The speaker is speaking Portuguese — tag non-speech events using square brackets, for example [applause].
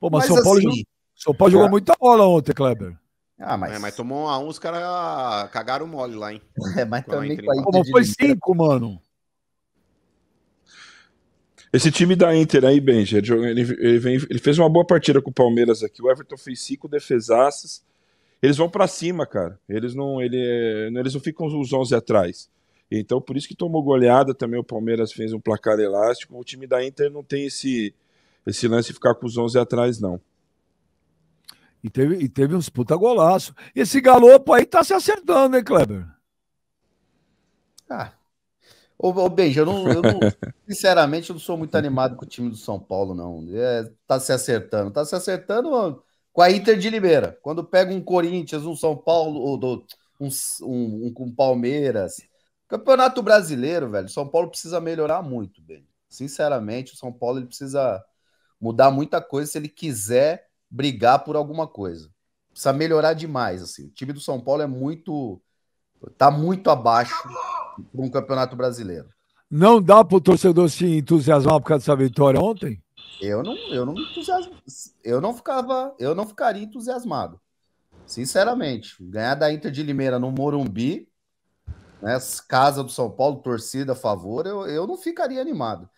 Pô, mas, mas São, Paulo assim, jogou, São Paulo jogou muita bola ontem, Kleber. Ah, mas... É, mas tomou a um, os caras cagaram mole lá, hein? [laughs] É, mas também com a Inter Pô, foi cinco, mano. Esse time da Inter aí, Benji, ele, ele, vem, ele, fez uma boa partida com o Palmeiras aqui. O Everton fez cinco defesaças. Eles vão para cima, cara. Eles não, ele, eles não ficam os 11 atrás. Então, por isso que tomou goleada também. O Palmeiras fez um placar elástico. O time da Inter não tem esse, esse lance ficar com os 11 atrás, não. E teve, e teve uns puta golaço. Esse galopo aí tá se acertando, hein, Kleber? Ah. Ô, ô eu não, eu não [laughs] sinceramente, eu não sou muito animado com o time do São Paulo, não. É, tá se acertando. Tá se acertando com a Inter de Limeira. Quando pega um Corinthians, um São Paulo, ou do, um, um, um, um Palmeiras. Campeonato brasileiro, velho. São Paulo precisa melhorar muito, Benji. Sinceramente, o São Paulo ele precisa mudar muita coisa se ele quiser brigar por alguma coisa. Precisa melhorar demais, assim. O time do São Paulo é muito tá muito abaixo para um campeonato brasileiro. Não dá para o torcedor se entusiasmar por causa dessa vitória ontem? Eu não, eu não eu não ficava, eu não ficaria entusiasmado. Sinceramente, ganhar da Inter de Limeira no Morumbi, né, casa do São Paulo, torcida a favor, eu, eu não ficaria animado.